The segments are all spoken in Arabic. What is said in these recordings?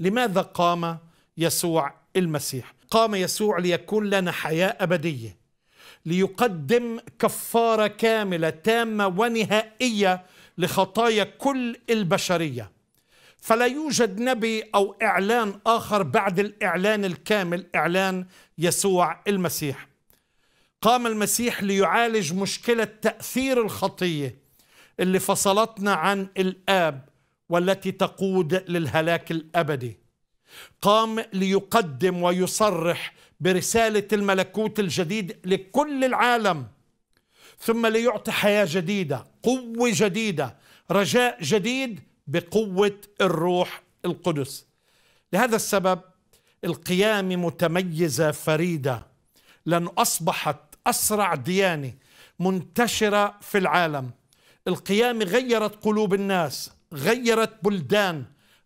لماذا قام يسوع المسيح قام يسوع ليكون لنا حياه ابديه ليقدم كفاره كامله تامه ونهائيه لخطايا كل البشريه فلا يوجد نبي او اعلان اخر بعد الاعلان الكامل اعلان يسوع المسيح قام المسيح ليعالج مشكله تاثير الخطيه اللي فصلتنا عن الاب والتي تقود للهلاك الابدي قام ليقدم ويصرح برساله الملكوت الجديد لكل العالم ثم ليعطي حياه جديده قوه جديده رجاء جديد بقوه الروح القدس لهذا السبب القيامه متميزه فريده لان اصبحت اسرع ديانه منتشره في العالم القيامه غيرت قلوب الناس غيرت بلدان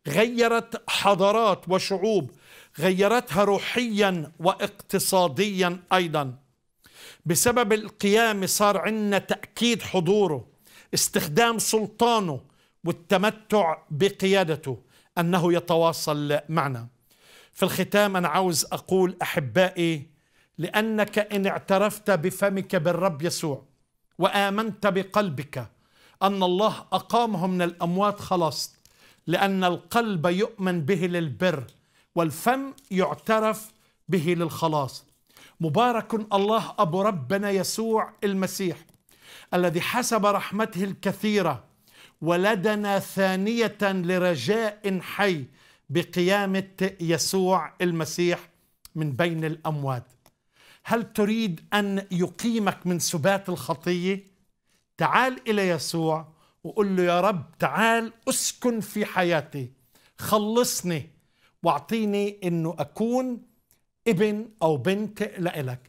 غيرت حضارات وشعوب غيرتها روحيا واقتصاديا ايضا بسبب القيامة صار عندنا تأكيد حضوره استخدام سلطانه والتمتع بقيادته أنه يتواصل معنا في الختام أنا عاوز أقول أحبائي لأنك إن اعترفت بفمك بالرب يسوع وآمنت بقلبك أن الله أقامهم من الأموات خلاص لأن القلب يؤمن به للبر والفم يعترف به للخلاص مبارك الله أبو ربنا يسوع المسيح الذي حسب رحمته الكثيرة ولدنا ثانية لرجاء حي بقيامة يسوع المسيح من بين الأموات هل تريد أن يقيمك من سبات الخطية؟ تعال إلى يسوع وقل له يا رب تعال أسكن في حياتي خلصني واعطيني أنه أكون ابن أو بنت لإلك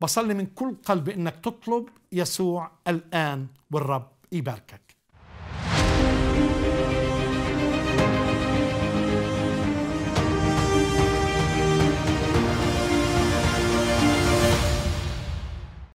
بصلي من كل قلبي أنك تطلب يسوع الآن والرب يباركك